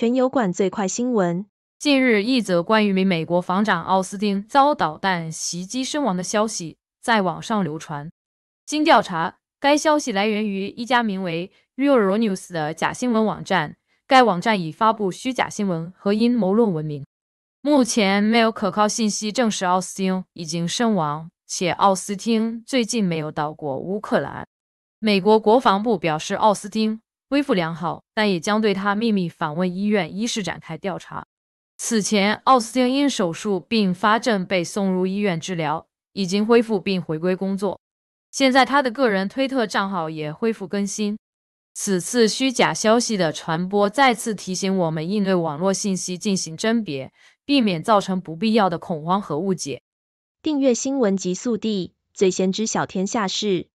全油管最快新闻。近日，一则关于美国防长奥斯汀遭导弹袭击身亡的消息在网上流传。经调查，该消息来源于一家名为 Real News 的假新闻网站。该网站以发布虚假新闻和阴谋论闻名。目前没有可靠信息证实奥斯汀已经身亡，且奥斯汀最近没有到过乌克兰。美国国防部表示，奥斯汀。恢复良好，但也将对他秘密访问医院一事展开调查。此前，奥斯汀因手术并发症被送入医院治疗，已经恢复并回归工作。现在，他的个人推特账号也恢复更新。此次虚假消息的传播再次提醒我们，应对网络信息进行甄别，避免造成不必要的恐慌和误解。订阅新闻极速递，最先知晓天下事。